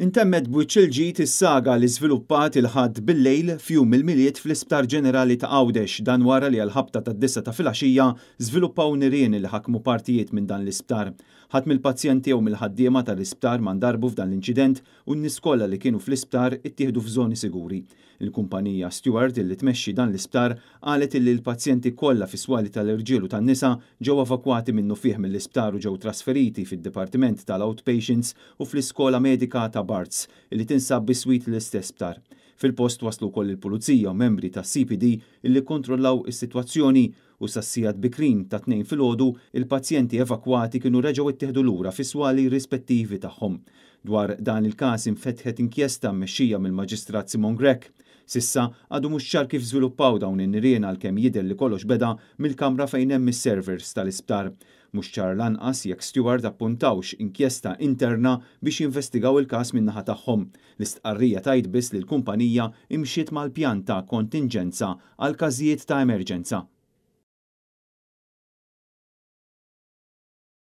Intemmet ġit is-saga li żviluppat il ħad bil-lejl fjum il-miliet fl-Isptar Ġenerali ta' Għawdex dan wara li għal-ħabta ta' dissa ta' filgħaxija żviluppaw nirien il ħakmu partijiet minn dan l-isptar. Ħadd mill-pazjenti u mill-ħaddiema tal-isptar mandarbu f'dan l-inċident u n-niskola li kienu fl-isptar ittieħdu f'żoni siguri. Il-kumpanija Stewart li tmexxi dan l-isptar qalet li l-pazjenti kollha fis-swali tal-irġiel u tan-nisa ġew evakwati minnu fih mill-isptar u ġew trasferiti fid-Dipartiment tal-Outpatients u fl-Iskola Medika ta' ta' Barts illi tinsab biswit l-istess ptar. Fil-post waslu koll il-pulizija u membri ta' CPD illi kontrollaw is-sitwazzjoni u sassijat bikrin ta' tnejn fil-ħodu il-pazjenti evakwati kienu reġaw l lura fiswali rispettivi tagħhom. Dwar dan il-każ infetħet inkjesta mmexxija mill-Maġistrat Simon Grek. Sissa għadu mhux ċar kif zviluppaw dawn in-nirien għalkemm jidher li kollox beda mill-kamra fejn hemm is-servers tal-isptar. Mhux ċar lanqas jekk Stewart appuntawx inkjesta interna biex jinvestigaw il-każ min-naħa tagħhom. L-istqarrija tajt biss li l-kumpanija imxiet mal-pjan ta' kontingenza għal każijiet ta' emerġenza.